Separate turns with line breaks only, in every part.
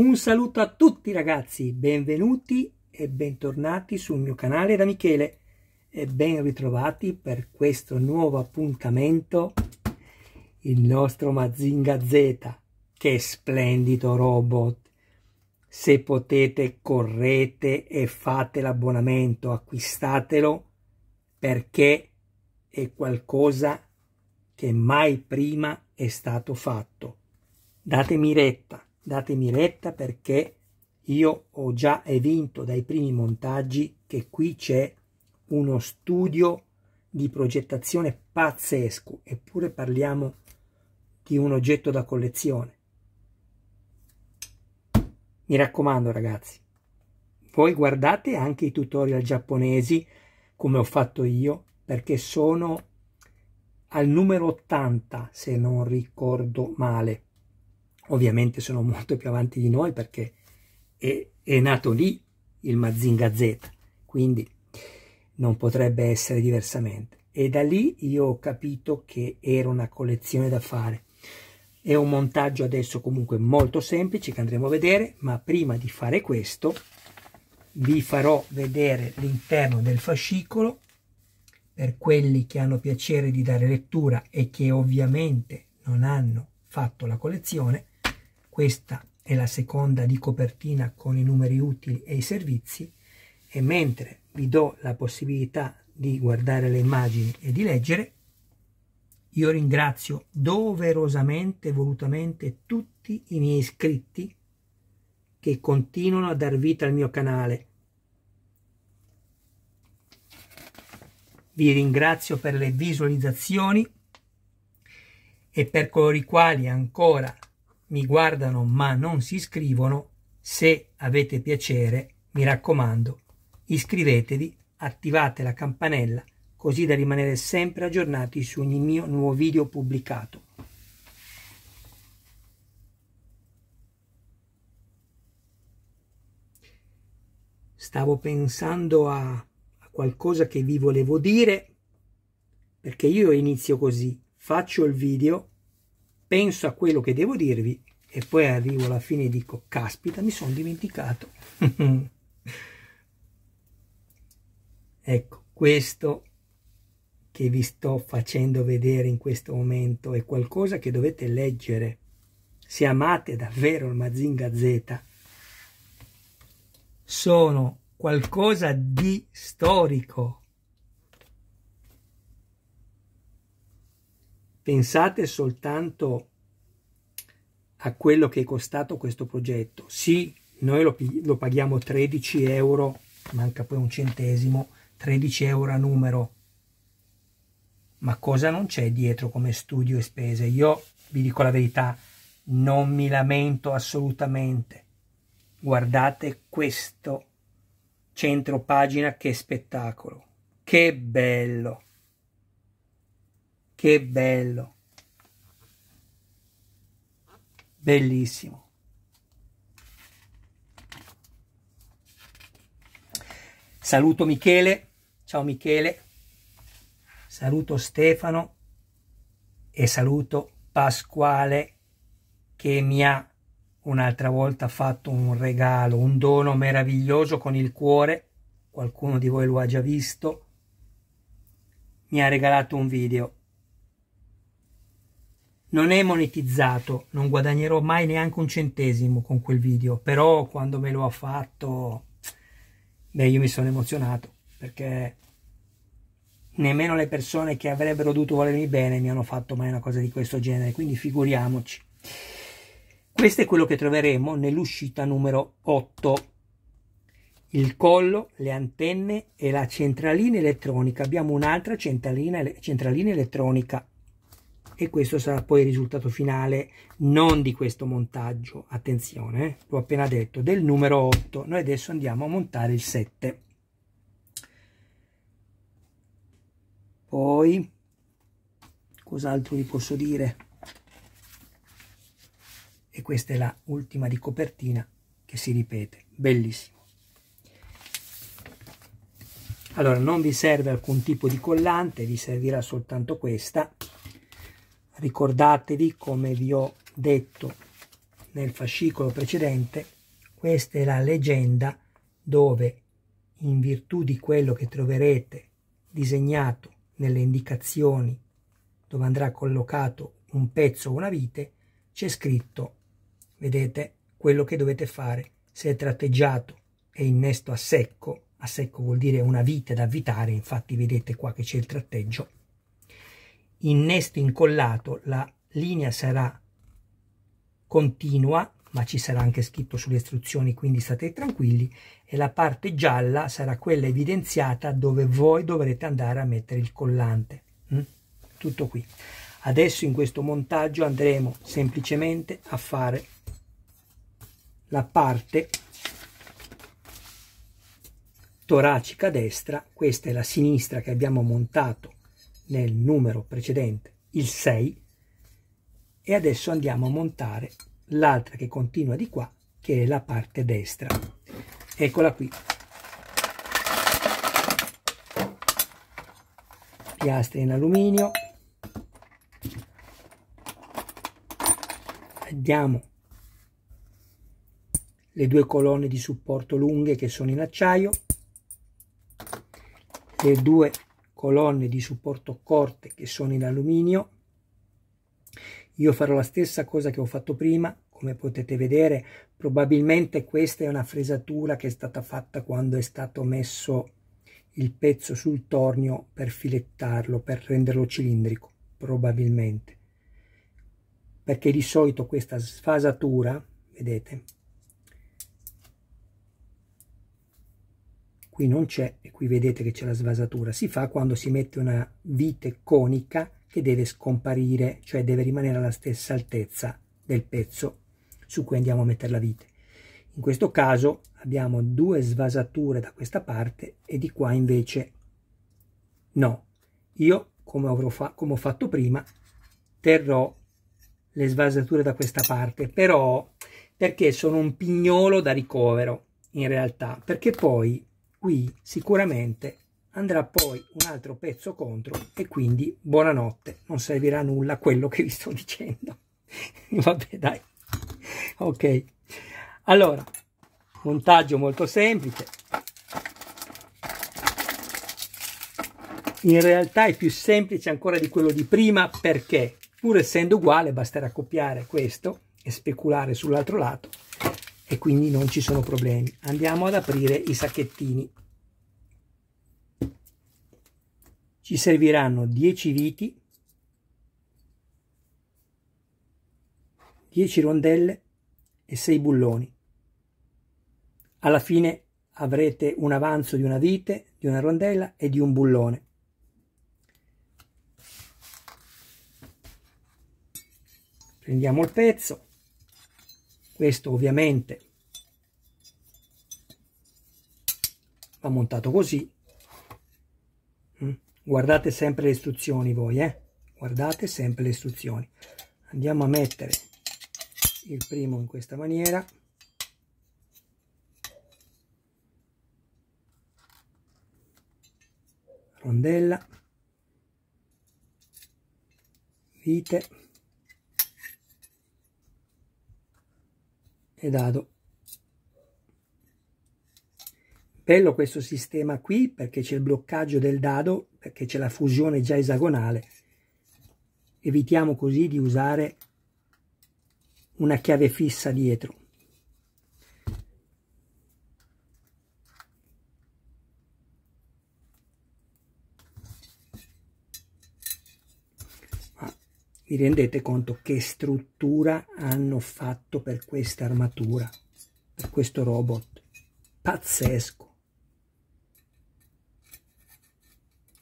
Un saluto a tutti ragazzi, benvenuti e bentornati sul mio canale da Michele e ben ritrovati per questo nuovo appuntamento il nostro Mazinga Z che splendido robot se potete correte e fate l'abbonamento acquistatelo perché è qualcosa che mai prima è stato fatto datemi retta datemi retta perché io ho già evinto dai primi montaggi che qui c'è uno studio di progettazione pazzesco, eppure parliamo di un oggetto da collezione. Mi raccomando ragazzi, voi guardate anche i tutorial giapponesi come ho fatto io perché sono al numero 80 se non ricordo male ovviamente sono molto più avanti di noi perché è, è nato lì il Mazinga Z, quindi non potrebbe essere diversamente. E da lì io ho capito che era una collezione da fare. È un montaggio adesso comunque molto semplice che andremo a vedere, ma prima di fare questo vi farò vedere l'interno del fascicolo per quelli che hanno piacere di dare lettura e che ovviamente non hanno fatto la collezione questa è la seconda di copertina con i numeri utili e i servizi e mentre vi do la possibilità di guardare le immagini e di leggere, io ringrazio doverosamente e volutamente tutti i miei iscritti che continuano a dar vita al mio canale. Vi ringrazio per le visualizzazioni e per coloro i quali ancora mi guardano ma non si iscrivono, se avete piacere, mi raccomando, iscrivetevi, attivate la campanella così da rimanere sempre aggiornati su ogni mio nuovo video pubblicato. Stavo pensando a, a qualcosa che vi volevo dire perché io inizio così, faccio il video penso a quello che devo dirvi e poi arrivo alla fine e dico, caspita, mi sono dimenticato. ecco, questo che vi sto facendo vedere in questo momento è qualcosa che dovete leggere. Se amate davvero il Mazinga Z, sono qualcosa di storico Pensate soltanto a quello che è costato questo progetto. Sì, noi lo, lo paghiamo 13 euro, manca poi un centesimo, 13 euro a numero. Ma cosa non c'è dietro come studio e spese? Io vi dico la verità, non mi lamento assolutamente. Guardate questo centro pagina, che spettacolo, che bello! Che bello! Bellissimo! Saluto Michele, ciao Michele, saluto Stefano e saluto Pasquale che mi ha un'altra volta fatto un regalo, un dono meraviglioso con il cuore, qualcuno di voi lo ha già visto, mi ha regalato un video non è monetizzato, non guadagnerò mai neanche un centesimo con quel video, però quando me lo ha fatto, beh, io mi sono emozionato perché nemmeno le persone che avrebbero dovuto volermi bene mi hanno fatto mai una cosa di questo genere, quindi figuriamoci. Questo è quello che troveremo nell'uscita numero 8. Il collo, le antenne e la centralina elettronica. Abbiamo un'altra centralina, centralina elettronica e questo sarà poi il risultato finale non di questo montaggio, attenzione, eh, l'ho appena detto, del numero 8. Noi adesso andiamo a montare il 7. Poi, cos'altro vi posso dire? E questa è la ultima di copertina che si ripete, bellissimo. Allora, non vi serve alcun tipo di collante, vi servirà soltanto questa Ricordatevi, come vi ho detto nel fascicolo precedente, questa è la leggenda dove, in virtù di quello che troverete disegnato nelle indicazioni dove andrà collocato un pezzo o una vite, c'è scritto, vedete, quello che dovete fare. Se è tratteggiato e innesto a secco, a secco vuol dire una vite da avvitare, infatti vedete qua che c'è il tratteggio, innesto incollato la linea sarà continua ma ci sarà anche scritto sulle istruzioni quindi state tranquilli e la parte gialla sarà quella evidenziata dove voi dovrete andare a mettere il collante hm? tutto qui adesso in questo montaggio andremo semplicemente a fare la parte toracica destra questa è la sinistra che abbiamo montato nel numero precedente il 6 e adesso andiamo a montare l'altra che continua di qua che è la parte destra eccola qui piastre in alluminio diamo le due colonne di supporto lunghe che sono in acciaio le due colonne di supporto corte che sono in alluminio. Io farò la stessa cosa che ho fatto prima, come potete vedere probabilmente questa è una fresatura che è stata fatta quando è stato messo il pezzo sul tornio per filettarlo, per renderlo cilindrico, probabilmente. Perché di solito questa sfasatura, vedete, qui non c'è e qui vedete che c'è la svasatura, si fa quando si mette una vite conica che deve scomparire, cioè deve rimanere alla stessa altezza del pezzo su cui andiamo a mettere la vite. In questo caso abbiamo due svasature da questa parte e di qua invece no. Io, come, avrò fa come ho fatto prima, terrò le svasature da questa parte, però perché sono un pignolo da ricovero in realtà, perché poi qui sicuramente andrà poi un altro pezzo contro e quindi buonanotte, non servirà a nulla quello che vi sto dicendo. Vabbè dai, ok. Allora, montaggio molto semplice. In realtà è più semplice ancora di quello di prima perché pur essendo uguale basterà copiare questo e speculare sull'altro lato e quindi non ci sono problemi. Andiamo ad aprire i sacchettini. Ci serviranno 10 viti, 10 rondelle e 6 bulloni. Alla fine avrete un avanzo di una vite, di una rondella e di un bullone. Prendiamo il pezzo questo ovviamente va montato così mm? guardate sempre le istruzioni voi eh? guardate sempre le istruzioni andiamo a mettere il primo in questa maniera rondella vite e dado. Bello questo sistema qui perché c'è il bloccaggio del dado, perché c'è la fusione già esagonale. Evitiamo così di usare una chiave fissa dietro. Vi rendete conto che struttura hanno fatto per questa armatura, per questo robot? Pazzesco!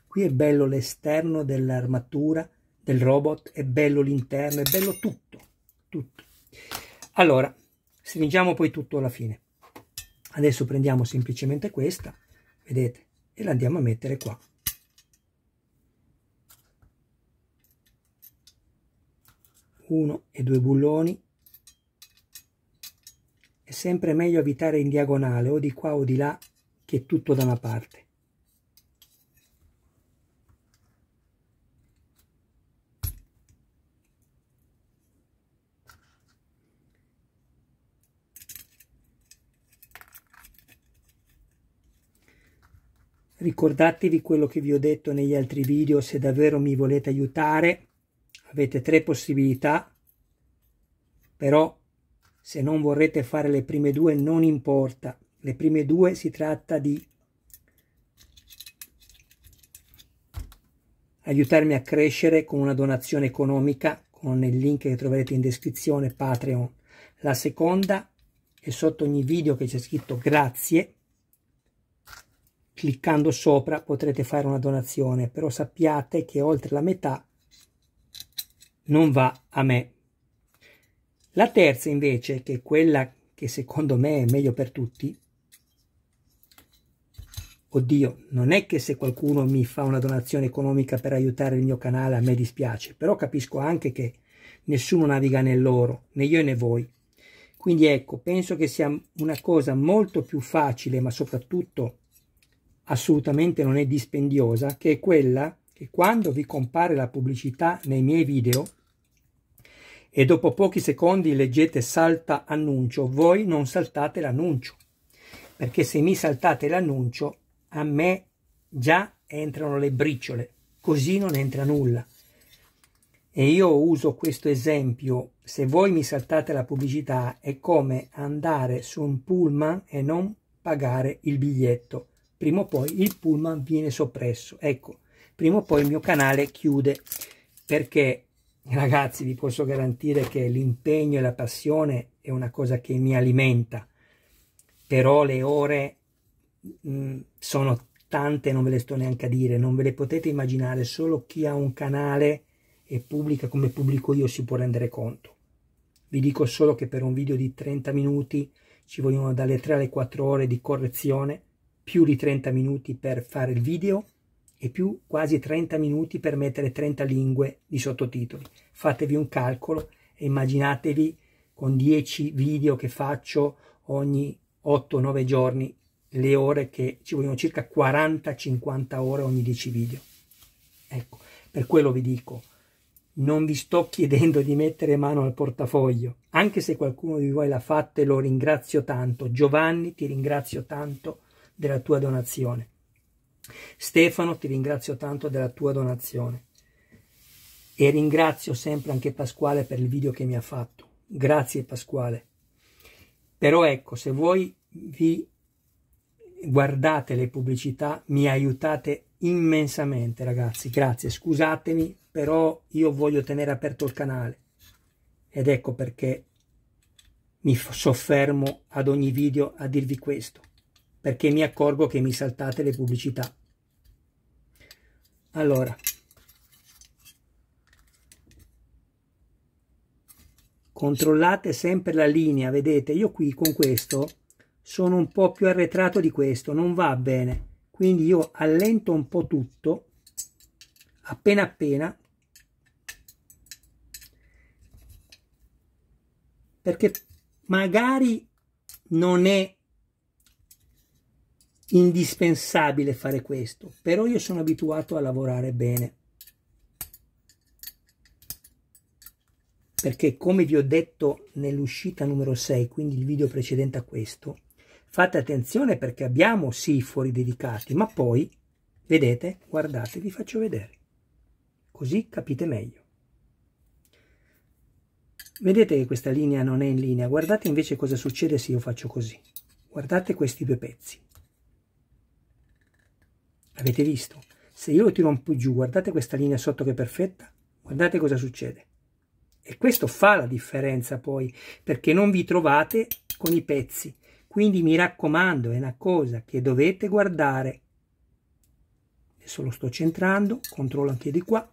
Qui è bello l'esterno dell'armatura, del robot, è bello l'interno, è bello tutto, tutto. Allora, stringiamo poi tutto alla fine. Adesso prendiamo semplicemente questa, vedete, e la andiamo a mettere qua. 1 e 2 bulloni è sempre meglio evitare in diagonale o di qua o di là che tutto da una parte Ricordatevi quello che vi ho detto negli altri video se davvero mi volete aiutare avete tre possibilità però se non vorrete fare le prime due non importa le prime due si tratta di aiutarmi a crescere con una donazione economica con il link che troverete in descrizione Patreon la seconda è sotto ogni video che c'è scritto grazie cliccando sopra potrete fare una donazione però sappiate che oltre la metà non va a me. La terza invece, che è quella che secondo me è meglio per tutti, oddio, non è che se qualcuno mi fa una donazione economica per aiutare il mio canale a me dispiace, però capisco anche che nessuno naviga nell'oro, né io né voi. Quindi ecco, penso che sia una cosa molto più facile, ma soprattutto assolutamente non è dispendiosa, che è quella che quando vi compare la pubblicità nei miei video, e dopo pochi secondi leggete salta annuncio, voi non saltate l'annuncio, perché se mi saltate l'annuncio a me già entrano le briciole, così non entra nulla. E io uso questo esempio, se voi mi saltate la pubblicità è come andare su un pullman e non pagare il biglietto. Prima o poi il pullman viene soppresso. Ecco, prima o poi il mio canale chiude perché Ragazzi, vi posso garantire che l'impegno e la passione è una cosa che mi alimenta, però le ore mh, mm, sono tante, non ve le sto neanche a dire, non ve le potete immaginare, solo chi ha un canale e pubblica come pubblico io si può rendere conto. Vi dico solo che per un video di 30 minuti ci vogliono dalle 3 alle 4 ore di correzione, più di 30 minuti per fare il video, e più quasi 30 minuti per mettere 30 lingue di sottotitoli. Fatevi un calcolo e immaginatevi con 10 video che faccio ogni 8-9 giorni le ore che ci vogliono circa 40-50 ore ogni 10 video. Ecco, per quello vi dico, non vi sto chiedendo di mettere mano al portafoglio, anche se qualcuno di voi l'ha fatto e lo ringrazio tanto. Giovanni, ti ringrazio tanto della tua donazione. Stefano, ti ringrazio tanto della tua donazione e ringrazio sempre anche Pasquale per il video che mi ha fatto. Grazie Pasquale. Però ecco, se voi vi guardate le pubblicità mi aiutate immensamente ragazzi, grazie. Scusatemi, però io voglio tenere aperto il canale ed ecco perché mi soffermo ad ogni video a dirvi questo perché mi accorgo che mi saltate le pubblicità. Allora, controllate sempre la linea, vedete, io qui con questo sono un po' più arretrato di questo, non va bene, quindi io allento un po' tutto, appena appena, perché magari non è indispensabile fare questo, però io sono abituato a lavorare bene. Perché come vi ho detto nell'uscita numero 6, quindi il video precedente a questo, fate attenzione perché abbiamo sì fuori dedicati, ma poi, vedete, guardate, vi faccio vedere. Così capite meglio. Vedete che questa linea non è in linea, guardate invece cosa succede se io faccio così. Guardate questi due pezzi Avete visto? Se io lo tiro un po' giù, guardate questa linea sotto che è perfetta, guardate cosa succede. E questo fa la differenza poi, perché non vi trovate con i pezzi. Quindi mi raccomando, è una cosa che dovete guardare. Adesso lo sto centrando, controllo anche di qua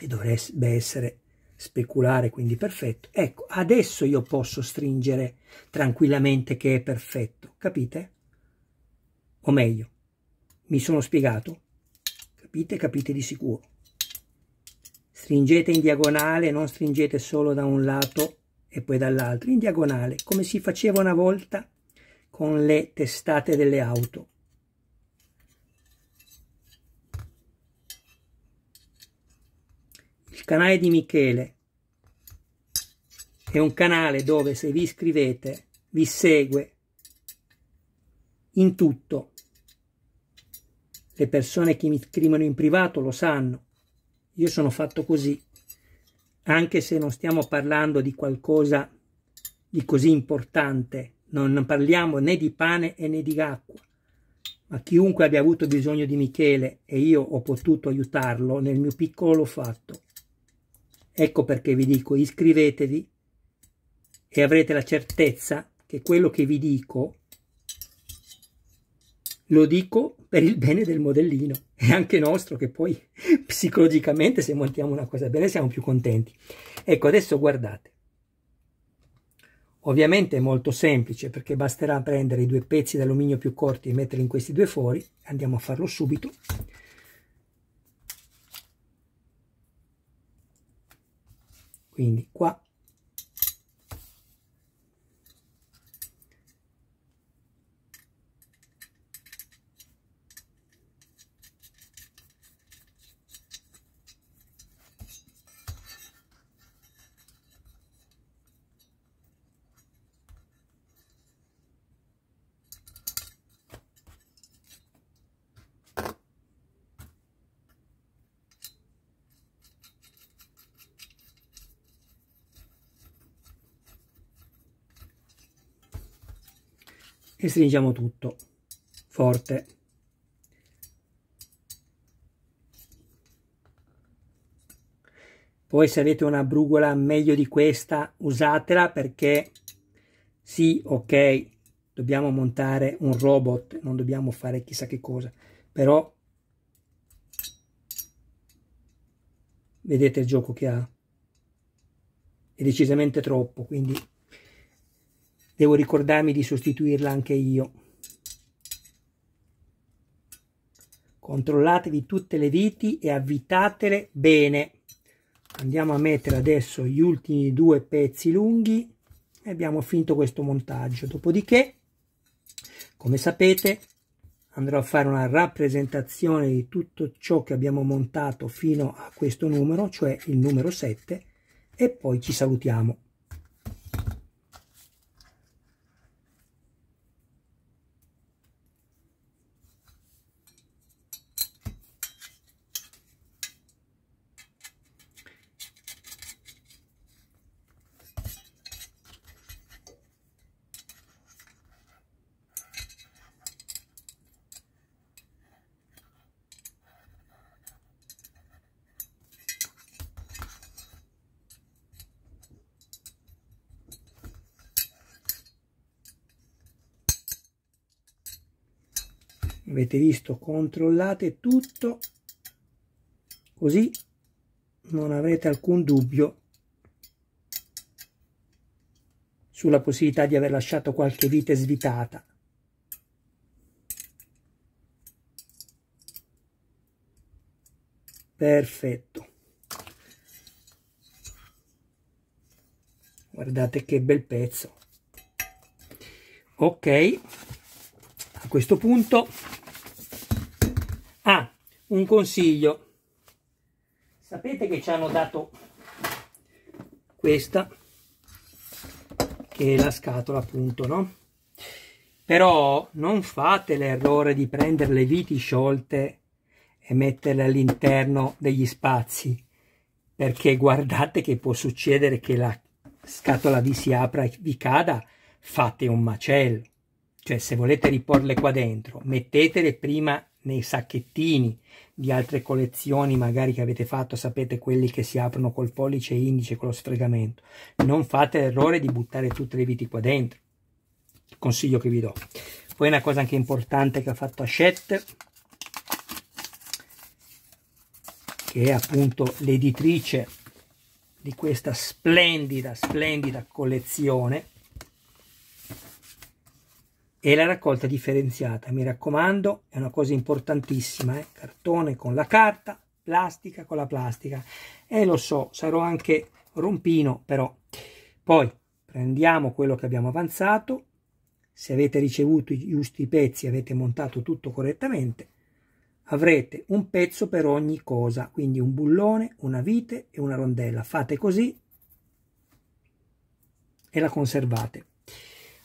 e dovrebbe essere speculare, quindi perfetto. Ecco, adesso io posso stringere tranquillamente che è perfetto, capite? O meglio, mi sono spiegato? Capite, capite di sicuro. Stringete in diagonale, non stringete solo da un lato e poi dall'altro, in diagonale, come si faceva una volta con le testate delle auto. Il canale di Michele è un canale dove se vi iscrivete vi segue in tutto le persone che mi scrivono in privato lo sanno. Io sono fatto così. Anche se non stiamo parlando di qualcosa di così importante, non parliamo né di pane né di acqua. Ma chiunque abbia avuto bisogno di Michele e io ho potuto aiutarlo, nel mio piccolo l'ho fatto. Ecco perché vi dico iscrivetevi e avrete la certezza che quello che vi dico lo dico per il bene del modellino e anche nostro che poi psicologicamente se montiamo una cosa bene siamo più contenti. Ecco, adesso guardate. Ovviamente è molto semplice perché basterà prendere i due pezzi d'alluminio più corti e metterli in questi due fori. Andiamo a farlo subito. Quindi qua e stringiamo tutto forte poi se avete una brugola meglio di questa usatela perché sì ok dobbiamo montare un robot non dobbiamo fare chissà che cosa però vedete il gioco che ha è decisamente troppo quindi Devo ricordarmi di sostituirla anche io. Controllatevi tutte le viti e avvitatele bene. Andiamo a mettere adesso gli ultimi due pezzi lunghi e abbiamo finito questo montaggio. Dopodiché, come sapete, andrò a fare una rappresentazione di tutto ciò che abbiamo montato fino a questo numero, cioè il numero 7, e poi ci salutiamo. avete visto controllate tutto così non avrete alcun dubbio sulla possibilità di aver lasciato qualche vite svitata perfetto guardate che bel pezzo ok a questo punto un consiglio. Sapete che ci hanno dato questa, che è la scatola appunto, no? Però non fate l'errore di prendere le viti sciolte e metterle all'interno degli spazi, perché guardate che può succedere che la scatola vi si apra e vi cada, fate un macello. Cioè se volete riporle qua dentro, mettetele prima nei sacchettini di altre collezioni magari che avete fatto, sapete quelli che si aprono col pollice e indice con lo sfregamento. Non fate l'errore di buttare tutte le viti qua dentro. Il consiglio che vi do. Poi una cosa anche importante che ha fatto Hachette che è appunto l'editrice di questa splendida, splendida collezione e la raccolta differenziata. Mi raccomando, è una cosa importantissima, eh? cartone con la carta, plastica con la plastica. E lo so, sarò anche rompino, però. Poi prendiamo quello che abbiamo avanzato, se avete ricevuto i giusti pezzi, avete montato tutto correttamente, avrete un pezzo per ogni cosa, quindi un bullone, una vite e una rondella. Fate così e la conservate.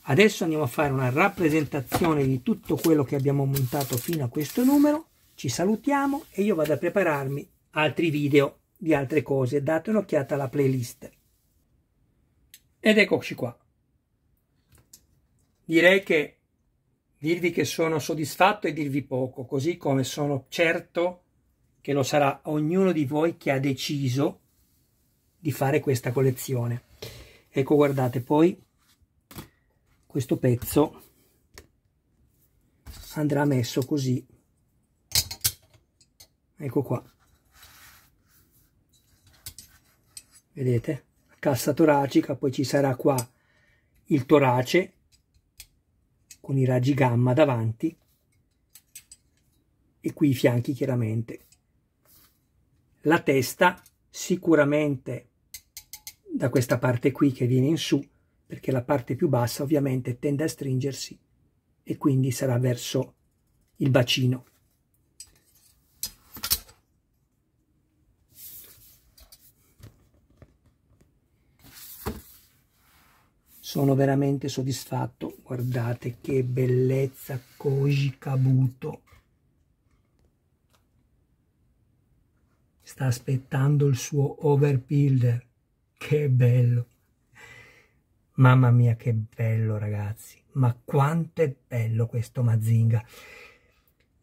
Adesso andiamo a fare una rappresentazione di tutto quello che abbiamo montato fino a questo numero. Ci salutiamo e io vado a prepararmi altri video di altre cose. Date un'occhiata alla playlist. Ed eccoci qua. Direi che dirvi che sono soddisfatto e dirvi poco, così come sono certo che lo sarà ognuno di voi che ha deciso di fare questa collezione. Ecco, guardate, poi questo pezzo andrà messo così ecco qua vedete cassa toracica poi ci sarà qua il torace con i raggi gamma davanti e qui i fianchi chiaramente la testa sicuramente da questa parte qui che viene in su perché la parte più bassa ovviamente tende a stringersi e quindi sarà verso il bacino. Sono veramente soddisfatto, guardate che bellezza Koji Kabuto. Sta aspettando il suo overbuilder, che bello. Mamma mia che bello ragazzi, ma quanto è bello questo Mazinga.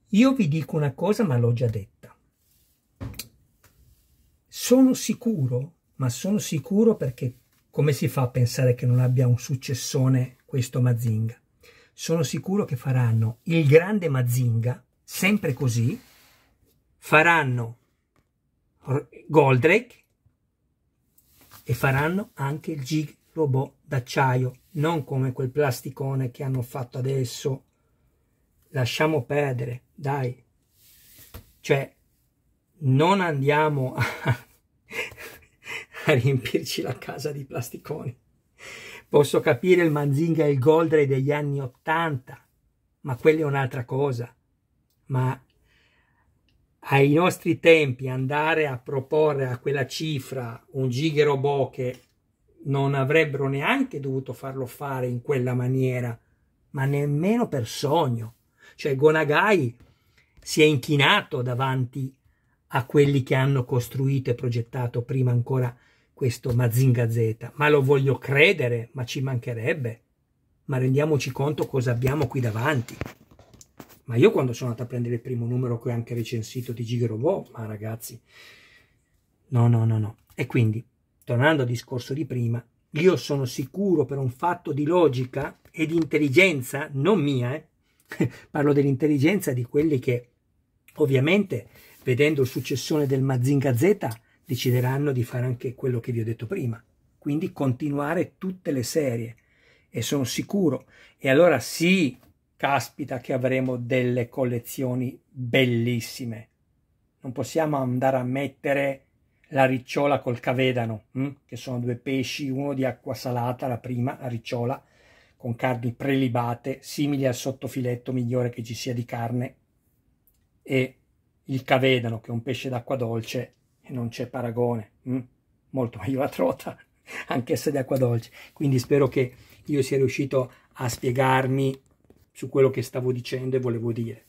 Io vi dico una cosa ma l'ho già detta. Sono sicuro, ma sono sicuro perché come si fa a pensare che non abbia un successone questo Mazinga? Sono sicuro che faranno il grande Mazinga, sempre così, faranno Goldrake e faranno anche il Gig robot d'acciaio, non come quel plasticone che hanno fatto adesso. Lasciamo perdere, dai. Cioè, non andiamo a, a riempirci la casa di plasticoni. Posso capire il Manzinga e il Goldray degli anni Ottanta, ma quella è un'altra cosa. Ma ai nostri tempi andare a proporre a quella cifra un giga robot che non avrebbero neanche dovuto farlo fare in quella maniera, ma nemmeno per sogno. Cioè Gonagai si è inchinato davanti a quelli che hanno costruito e progettato prima ancora questo Mazinga Z, ma lo voglio credere, ma ci mancherebbe. Ma rendiamoci conto cosa abbiamo qui davanti. Ma io quando sono andato a prendere il primo numero che ho anche recensito di Gigerobot, ma ragazzi, no, no, no, no. E quindi tornando al discorso di prima, io sono sicuro per un fatto di logica e di intelligenza, non mia, eh? parlo dell'intelligenza di quelli che ovviamente vedendo il successore del Mazinga Z decideranno di fare anche quello che vi ho detto prima, quindi continuare tutte le serie e sono sicuro. E allora sì, caspita che avremo delle collezioni bellissime. Non possiamo andare a mettere la ricciola col cavedano, hm? che sono due pesci, uno di acqua salata, la prima, la ricciola, con carni prelibate, simili al sottofiletto migliore che ci sia di carne, e il cavedano, che è un pesce d'acqua dolce, e non c'è paragone, hm? molto meglio la trota, anche se di acqua dolce. Quindi spero che io sia riuscito a spiegarmi su quello che stavo dicendo e volevo dire.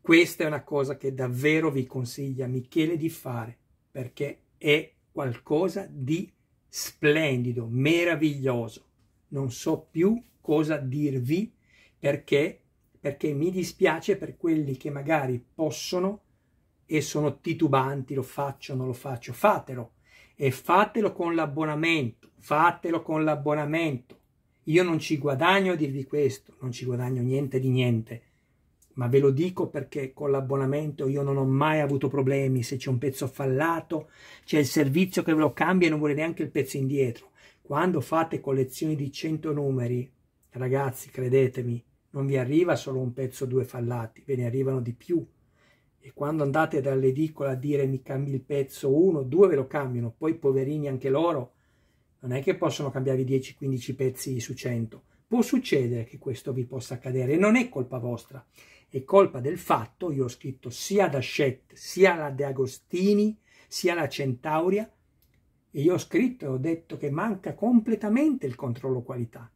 Questa è una cosa che davvero vi consiglia Michele di fare perché è qualcosa di splendido, meraviglioso. Non so più cosa dirvi perché, perché mi dispiace per quelli che magari possono e sono titubanti, lo faccio, non lo faccio, fatelo e fatelo con l'abbonamento, fatelo con l'abbonamento. Io non ci guadagno a dirvi questo, non ci guadagno niente di niente ma ve lo dico perché con l'abbonamento io non ho mai avuto problemi, se c'è un pezzo fallato, c'è il servizio che ve lo cambia e non vuole neanche il pezzo indietro. Quando fate collezioni di 100 numeri, ragazzi, credetemi, non vi arriva solo un pezzo o due fallati, ve ne arrivano di più. E quando andate dall'edicola a dire mi cambi il pezzo 1, due ve lo cambiano, poi poverini anche loro, non è che possono cambiarvi 10-15 pezzi su 100. Può succedere che questo vi possa accadere, non è colpa vostra è colpa del fatto, io ho scritto sia da Ascet, sia la De Agostini, sia la Centauria, e io ho scritto e ho detto che manca completamente il controllo qualità.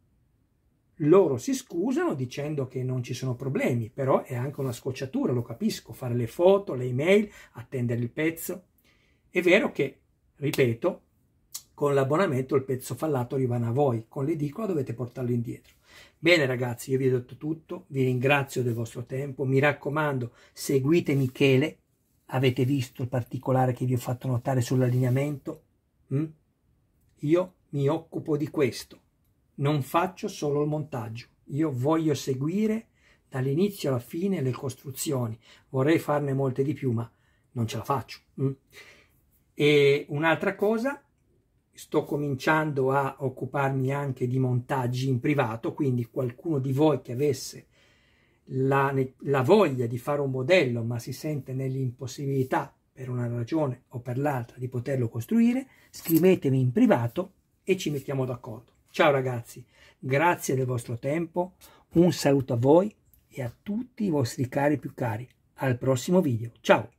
Loro si scusano dicendo che non ci sono problemi, però è anche una scocciatura, lo capisco, fare le foto, le email, attendere il pezzo. È vero che, ripeto, con l'abbonamento il pezzo fallato rimane a voi, con l'edicola dovete portarlo indietro. Bene ragazzi, io vi ho detto tutto, vi ringrazio del vostro tempo, mi raccomando seguite Michele, avete visto il particolare che vi ho fatto notare sull'allineamento? Mm? Io mi occupo di questo, non faccio solo il montaggio, io voglio seguire dall'inizio alla fine le costruzioni, vorrei farne molte di più ma non ce la faccio. Mm? E un'altra cosa sto cominciando a occuparmi anche di montaggi in privato, quindi qualcuno di voi che avesse la, la voglia di fare un modello ma si sente nell'impossibilità per una ragione o per l'altra di poterlo costruire, scrivetemi in privato e ci mettiamo d'accordo. Ciao ragazzi, grazie del vostro tempo, un saluto a voi e a tutti i vostri cari più cari. Al prossimo video, ciao!